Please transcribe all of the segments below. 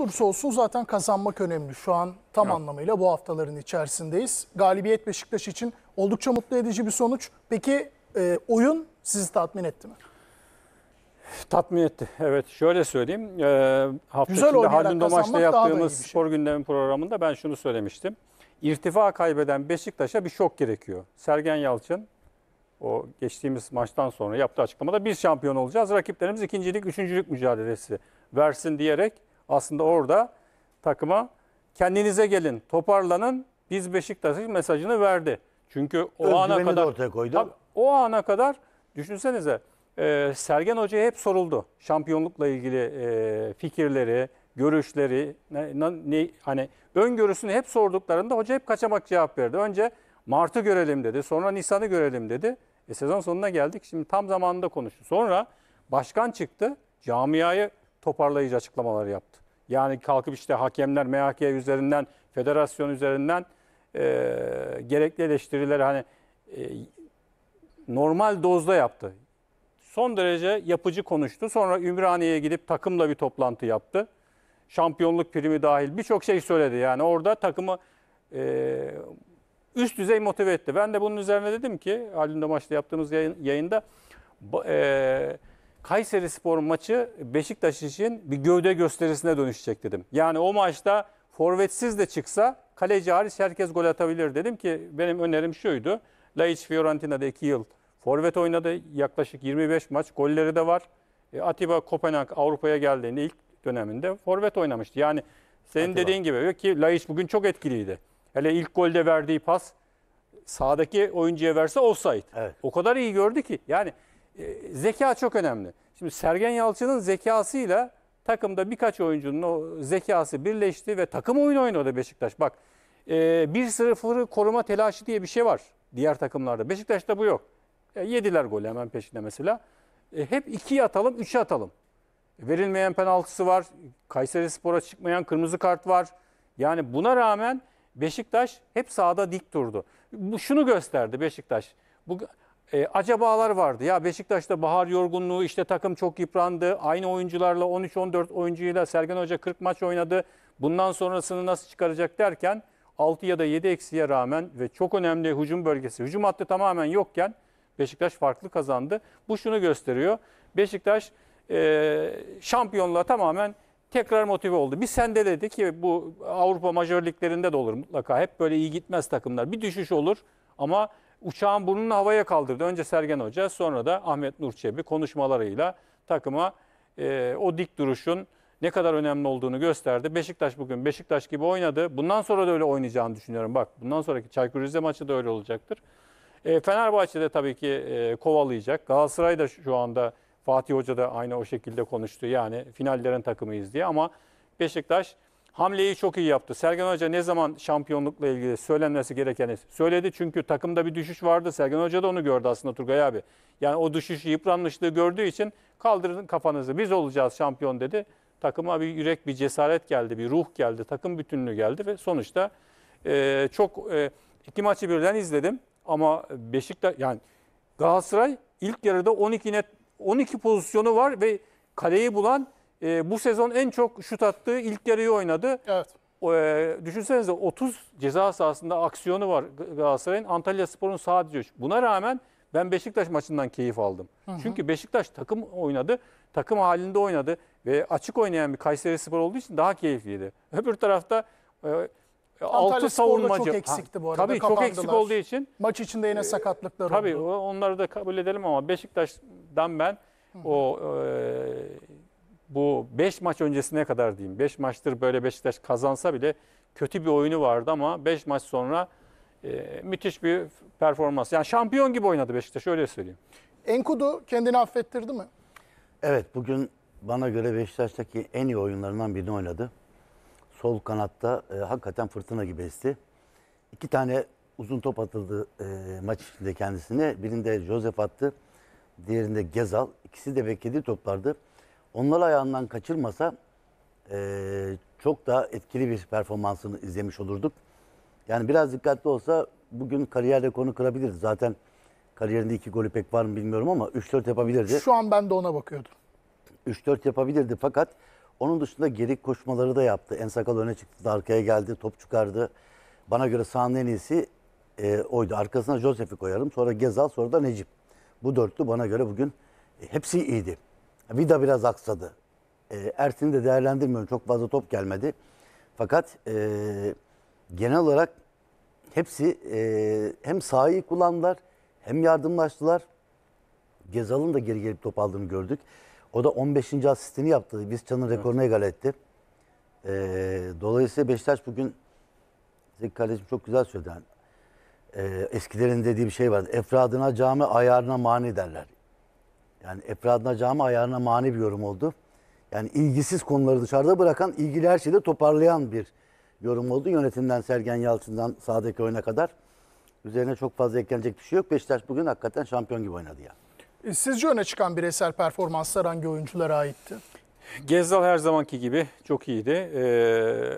olursa olsun zaten kazanmak önemli. Şu an tam evet. anlamıyla bu haftaların içerisindeyiz. Galibiyet Beşiktaş için oldukça mutlu edici bir sonuç. Peki e, oyun sizi tatmin etti mi? Tatmin etti. Evet şöyle söyleyeyim. E, hafta Güzel içinde Halil Domaç'ta yaptığımız şey. spor gündemi programında ben şunu söylemiştim. İrtifa kaybeden Beşiktaş'a bir şok gerekiyor. Sergen Yalçın o geçtiğimiz maçtan sonra yaptığı açıklamada biz şampiyon olacağız. Rakiplerimiz ikincilik, üçüncülük mücadelesi versin diyerek aslında orada takıma kendinize gelin, toparlanın. Biz Beşiktaş'ın mesajını verdi. Çünkü o Özgüveni ana kadar ortaya koydu. Tabii, o ana kadar düşünsenize e, Sergen Hoca'ya hep soruldu. Şampiyonlukla ilgili e, fikirleri, görüşleri, ne, ne, hani öngörüsünü hep sorduklarında hoca hep kaçamak cevap verdi. Önce Mart'ı görelim dedi. Sonra Nisan'ı görelim dedi. E, sezon sonuna geldik. Şimdi tam zamanında konuştu. Sonra başkan çıktı. Camiayı toparlayıcı açıklamalar yaptı. Yani kalkıp işte hakemler MHK üzerinden, federasyon üzerinden e, gerekli eleştirileri hani e, normal dozda yaptı. Son derece yapıcı konuştu. Sonra Ümraniye'ye gidip takımla bir toplantı yaptı. Şampiyonluk primi dahil birçok şey söyledi. Yani orada takımı e, üst düzey motive etti. Ben de bunun üzerine dedim ki, halinde maçta yaptığımız yayın, yayında... E, Kayseri Spor maçı Beşiktaş için bir gövde gösterisine dönüşecek dedim. Yani o maçta forvetsiz de çıksa kaleci hariç herkes gol atabilir dedim ki benim önerim şuydu. Laiç Fiorentina'da 2 yıl forvet oynadı. Yaklaşık 25 maç golleri de var. E, Atiba Kopenhag Avrupa'ya geldiğinde ilk döneminde forvet oynamıştı. Yani senin Atiba. dediğin gibi ki Laiç bugün çok etkiliydi. Hele ilk golde verdiği pas sağdaki oyuncuya verse offside. Evet. O kadar iyi gördü ki. Yani e, zeka çok önemli. Şimdi Sergen Yalçın'ın zekasıyla takımda birkaç oyuncunun o zekası birleşti ve takım oyunu oynadı Beşiktaş. Bak e, bir sıfırı koruma telaşı diye bir şey var diğer takımlarda. Beşiktaş'ta bu yok. E, yediler golü hemen peşinde mesela. E, hep ikiye atalım, üçe atalım. Verilmeyen penaltısı var. Kayseri Spor'a çıkmayan kırmızı kart var. Yani buna rağmen Beşiktaş hep sahada dik durdu. Bu şunu gösterdi Beşiktaş. Bu e, acabalar vardı. Ya Beşiktaş'ta bahar yorgunluğu, işte takım çok yıprandı. Aynı oyuncularla 13-14 oyuncuyla Sergen Hoca 40 maç oynadı. Bundan sonrasını nasıl çıkaracak derken 6 ya da 7 eksiye rağmen ve çok önemli hücum bölgesi, hücum hattı tamamen yokken Beşiktaş farklı kazandı. Bu şunu gösteriyor. Beşiktaş e, şampiyonluğa tamamen tekrar motive oldu. biz sende sendeledi ki bu Avrupa majörliklerinde de olur mutlaka. Hep böyle iyi gitmez takımlar. Bir düşüş olur ama uçağın burnunu havaya kaldırdı. Önce Sergen Hoca sonra da Ahmet Nur Çebi konuşmalarıyla takıma e, o dik duruşun ne kadar önemli olduğunu gösterdi. Beşiktaş bugün Beşiktaş gibi oynadı. Bundan sonra da öyle oynayacağını düşünüyorum. Bak bundan sonraki Çaykur Rize maçı da öyle olacaktır. E, Fenerbahçe de tabii ki e, kovalayacak. Galatasaray da şu anda Fatih Hoca da aynı o şekilde konuştu. Yani finallerin takımıyız diye ama Beşiktaş Hamleyi çok iyi yaptı. Sergen Hoca ne zaman şampiyonlukla ilgili söylenmesi gerekeni söyledi. Çünkü takımda bir düşüş vardı. Sergen Hoca da onu gördü aslında Turgay abi. Yani o düşüş yıpranmışlığı gördüğü için kaldırın kafanızı biz olacağız şampiyon dedi. Takıma bir yürek, bir cesaret geldi, bir ruh geldi, takım bütünlüğü geldi ve sonuçta e, çok e, iki maçı birden izledim ama Beşiktaş yani Galatasaray ilk yarıda 12 net 12 pozisyonu var ve kaleyi bulan e, bu sezon en çok şut attığı ilk yarıyı oynadı. Evet. E, düşünsenize 30 ceza sahasında aksiyonu var Galatasaray'ın. Antalya Spor'un sadece 3. Buna rağmen ben Beşiktaş maçından keyif aldım. Hı hı. Çünkü Beşiktaş takım oynadı. Takım halinde oynadı. Ve açık oynayan bir Kayseri Spor olduğu için daha keyifliydi. Öbür tarafta... E, altı savunmacı. çok eksikti bu arada. Tabii çok eksik olduğu için. Maç içinde yine sakatlıkları tabii, oldu. Tabii onları da kabul edelim ama Beşiktaş'dan ben Hı o e, 5 maç öncesine kadar diyeyim. 5 maçtır böyle Beşiktaş kazansa bile kötü bir oyunu vardı ama 5 maç sonra e, müthiş bir performans. Yani şampiyon gibi oynadı Beşiktaş öyle söyleyeyim. Enkudu kendini affettirdi mi? Evet bugün bana göre Beşiktaş'taki en iyi oyunlarından birini oynadı. Sol kanatta e, hakikaten fırtına gibi esti. İki tane uzun top atıldı e, maç içinde kendisine. Birinde Josef attı. Diğerinde Gezal. İkisi de beklediği toplardı onlar ayağından kaçırmasa e, çok daha etkili bir performansını izlemiş olurduk. Yani biraz dikkatli olsa bugün kariyer rekorunu kırabilirdi. Zaten kariyerinde iki golü pek var mı bilmiyorum ama 3-4 yapabilirdi. Şu an ben de ona bakıyordum. 3-4 yapabilirdi fakat onun dışında geri koşmaları da yaptı. En sakal öne çıktı arkaya geldi, top çıkardı. Bana göre sahanın en iyisi e, oydu. Arkasına Josef'i koyarım, sonra Gezal, sonra da Necip. Bu dörtlü bana göre bugün hepsi iyiydi. Vida biraz aksadı. E, Ersin'i de değerlendirmiyorum. Çok fazla top gelmedi. Fakat e, genel olarak hepsi e, hem sahayı kullandılar hem yardımlaştılar. Gezal'ın da geri gelip top aldığını gördük. O da 15. asistini yaptı. Biz Çan'ın rekoruna egal etti. E, dolayısıyla Beşiktaş bugün Zeki kardeşim çok güzel söyledi. Yani, e, eskilerin dediği bir şey var. Efradına cami ayarına mani derler. Yani efradına cami ayarına mani bir yorum oldu. Yani ilgisiz konuları dışarıda bırakan, ilgili her şeyi de toparlayan bir yorum oldu. Yönetimden Sergen Yalçın'dan sağdaki oyuna kadar. Üzerine çok fazla eklenecek bir şey yok. Beşiktaş bugün hakikaten şampiyon gibi oynadı ya. E, sizce öne çıkan bireysel performanslar hangi oyunculara aitti? Gezdal her zamanki gibi çok iyiydi. E,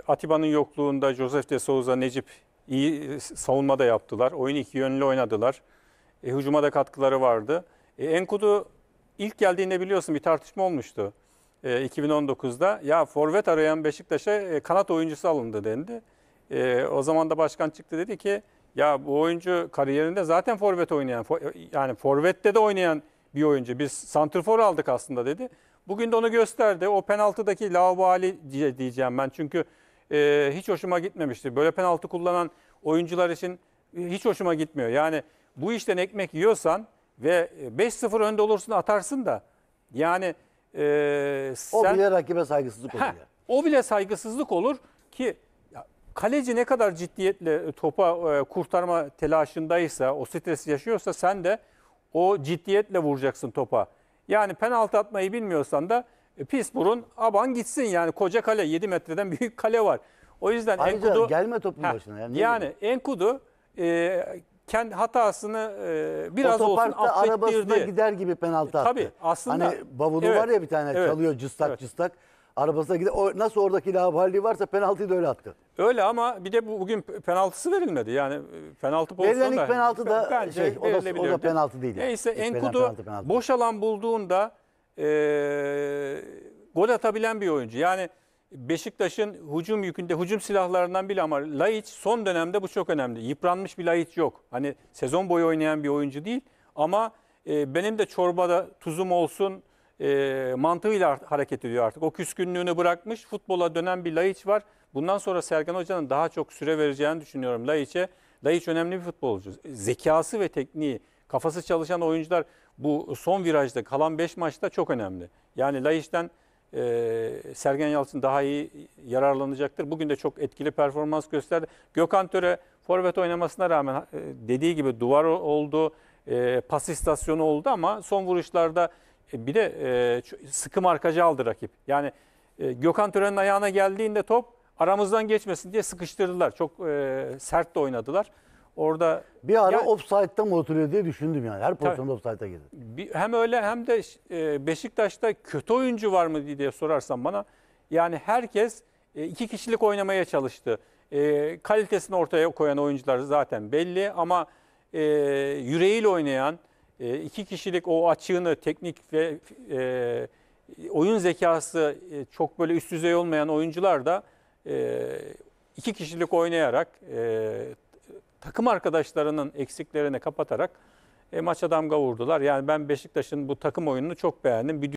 Atiba'nın yokluğunda Josef de Souza, Necip iyi savunma da yaptılar. Oyun iki yönlü oynadılar. E, hücuma da katkıları vardı. E, Enkudu ilk geldiğinde biliyorsun bir tartışma olmuştu. E, 2019'da ya forvet arayan Beşiktaş'a e, kanat oyuncusu alındı dendi. E, o zaman da başkan çıktı dedi ki ya bu oyuncu kariyerinde zaten forvet oynayan for, yani forvette de oynayan bir oyuncu. Biz santrfor aldık aslında dedi. Bugün de onu gösterdi. O penaltıdaki laubali diyeceğim ben. Çünkü e, hiç hoşuma gitmemişti. Böyle penaltı kullanan oyuncular için e, hiç hoşuma gitmiyor. Yani bu işten ekmek yiyorsan ve 5-0 e, önde olursun atarsın da yani e, sen... O bile rakibe saygısızlık olur. Heh, O bile saygısızlık olur ki kaleci ne kadar ciddiyetle e, topa e, kurtarma telaşındaysa, o stresi yaşıyorsa sen de o ciddiyetle vuracaksın topa. Yani penaltı atmayı bilmiyorsan da e, pis burun aban gitsin yani koca kale 7 metreden büyük kale var. O yüzden Ayrıca Enkudu gelme topun heh, başına yani. Yani Enkudu e, kendi hatasını e, biraz olsun Otoparkta arabasına gider gibi penaltı e, attı. Tabii, aslında- Hani bavulu Evet, var ya bir tane evet, çalıyor cıstak evet. cıstak. Arabasına gider. O, nasıl oradaki lavalliği varsa penaltıyı da öyle attı. Öyle ama bir de bugün penaltısı verilmedi. Yani e, penaltı pozisyonu Verilen penaltı da şey, o da- verilebilirdi. o da penaltı değil Neyse İlk penaltı, Enkudu penaltı, penaltı. boş alan bulduğunda e, gol atabilen bir oyuncu. Yani Beşiktaş'ın hücum yükünde hücum silahlarından biri ama Laiç son dönemde bu çok önemli. Yıpranmış bir Laiç yok. Hani sezon boyu oynayan bir oyuncu değil ama e, benim de çorbada tuzum olsun e, mantığıyla hareket ediyor artık. O küskünlüğünü bırakmış futbola dönen bir Laiç var. Bundan sonra Sergen Hoca'nın daha çok süre vereceğini düşünüyorum Laiç'e. Laiç önemli bir futbolcu. Zekası ve tekniği, kafası çalışan oyuncular bu son virajda kalan 5 maçta çok önemli. Yani Laiç'ten e, Sergen Yalçın daha iyi yararlanacaktır. Bugün de çok etkili performans gösterdi. Gökhan Töre forvet oynamasına rağmen e, dediği gibi duvar oldu, e, pas istasyonu oldu ama son vuruşlarda e, bir de e, sıkı markacı aldı rakip. Yani e, Gökhan Töre'nin ayağına geldiğinde top aramızdan geçmesin diye sıkıştırdılar. Çok e, sert de oynadılar. Orada bir ara yani, offside'da mı oturuyor diye düşündüm yani. Her pozisyonda offside'a girdi. hem öyle hem de e, Beşiktaş'ta kötü oyuncu var mı diye sorarsan bana yani herkes e, iki kişilik oynamaya çalıştı. E, kalitesini ortaya koyan oyuncular zaten belli ama e, yüreğiyle oynayan e, iki kişilik o açığını teknik ve e, oyun zekası e, çok böyle üst düzey olmayan oyuncular da e, iki kişilik oynayarak e, takım arkadaşlarının eksiklerini kapatarak e, maça damga vurdular. Yani ben Beşiktaş'ın bu takım oyununu çok beğendim. Bir